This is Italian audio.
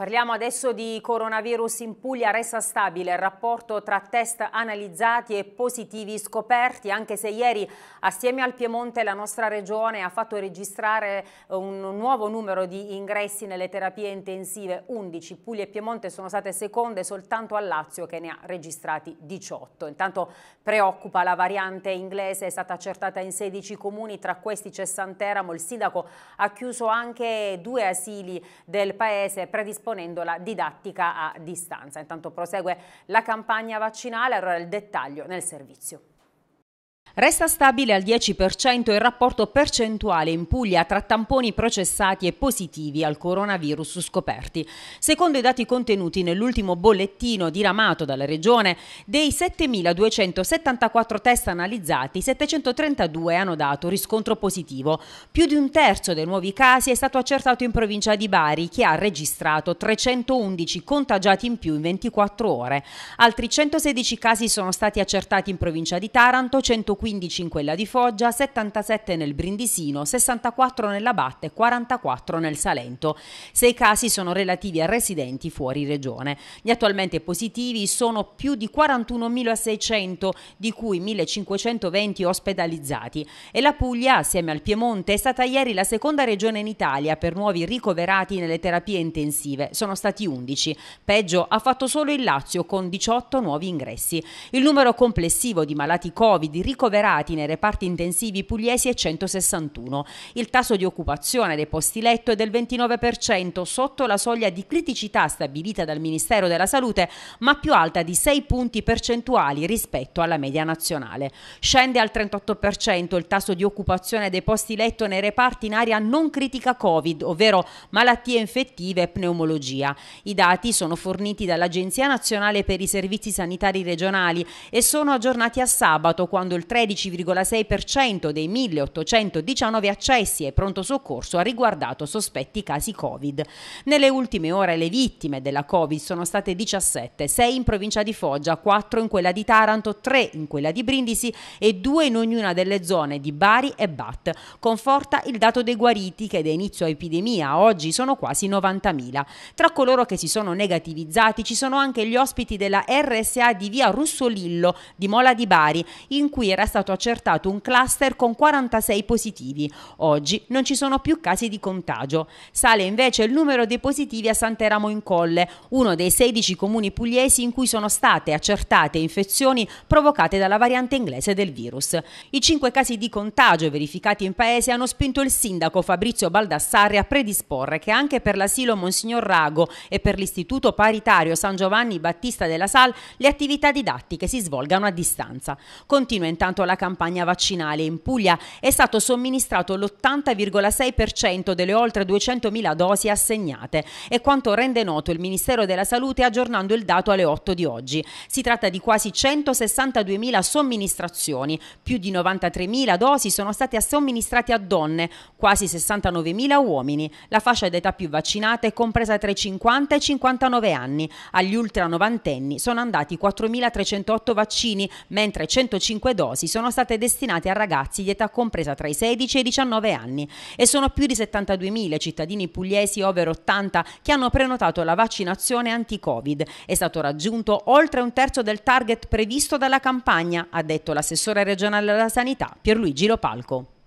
Parliamo adesso di coronavirus in Puglia, resta stabile il rapporto tra test analizzati e positivi scoperti, anche se ieri assieme al Piemonte la nostra regione ha fatto registrare eh, un nuovo numero di ingressi nelle terapie intensive 11, Puglia e Piemonte sono state seconde soltanto a Lazio che ne ha registrati 18. Intanto preoccupa la variante inglese, è stata accertata in 16 comuni, tra questi c'è Santeramo, il sindaco ha chiuso anche due asili del paese predisposti imponendo la didattica a distanza. Intanto prosegue la campagna vaccinale, allora il dettaglio nel servizio. Resta stabile al 10% il rapporto percentuale in Puglia tra tamponi processati e positivi al coronavirus scoperti. Secondo i dati contenuti nell'ultimo bollettino diramato dalla Regione, dei 7.274 test analizzati, 732 hanno dato riscontro positivo. Più di un terzo dei nuovi casi è stato accertato in provincia di Bari, che ha registrato 311 contagiati in più in 24 ore. Altri 116 casi sono stati accertati in provincia di Taranto, 140 115 in quella di Foggia, 77 nel Brindisino, 64 nell'Abatte e 44 nel Salento. Sei casi sono relativi a residenti fuori regione. Gli attualmente positivi sono più di 41.600, di cui 1.520 ospedalizzati. E la Puglia, assieme al Piemonte, è stata ieri la seconda regione in Italia per nuovi ricoverati nelle terapie intensive. Sono stati 11. Peggio ha fatto solo il Lazio con 18 nuovi ingressi. Il numero complessivo di malati Covid ricoverati ricoverati nei reparti intensivi pugliesi è 161. Il tasso di occupazione dei posti letto è del 29%, sotto la soglia di criticità stabilita dal Ministero della Salute, ma più alta di 6 punti percentuali rispetto alla media nazionale. Scende al 38% il tasso di occupazione dei posti letto nei reparti in area non critica Covid, ovvero malattie infettive e pneumologia. I dati sono forniti dall'Agenzia Nazionale per i Servizi Sanitari Regionali e sono aggiornati a sabato quando il 3 13,6% dei 1819 accessi e pronto soccorso ha riguardato sospetti casi Covid. Nelle ultime ore le vittime della Covid sono state 17, 6 in provincia di Foggia, 4 in quella di Taranto, 3 in quella di Brindisi e 2 in ognuna delle zone di Bari e Bat. Conforta il dato dei guariti che da inizio epidemia oggi sono quasi 90.000. Tra coloro che si sono negativizzati ci sono anche gli ospiti della RSA di via Russolillo di Mola di Bari, in cui era stato accertato un cluster con 46 positivi. Oggi non ci sono più casi di contagio. Sale invece il numero dei positivi a Santeramo in Colle, uno dei 16 comuni pugliesi in cui sono state accertate infezioni provocate dalla variante inglese del virus. I cinque casi di contagio verificati in paese hanno spinto il sindaco Fabrizio Baldassarri a predisporre che anche per l'asilo Monsignor Rago e per l'istituto paritario San Giovanni Battista della Sal le attività didattiche si svolgano a distanza. Continua intanto iniziato la campagna vaccinale. In Puglia è stato somministrato l'80,6% delle oltre 200.000 dosi assegnate. È quanto rende noto il Ministero della Salute aggiornando il dato alle 8 di oggi. Si tratta di quasi 162.000 somministrazioni. Più di 93.000 dosi sono state somministrate a donne, quasi 69.000 uomini. La fascia d'età più vaccinata è compresa tra i 50 e i 59 anni. Agli ultra novantenni sono andati 4.308 vaccini, mentre 105 dosi sono state destinate a ragazzi di età compresa tra i 16 e i 19 anni e sono più di 72.000 cittadini pugliesi over 80 che hanno prenotato la vaccinazione anti-Covid. È stato raggiunto oltre un terzo del target previsto dalla campagna, ha detto l'assessore regionale alla sanità Pierluigi Lopalco.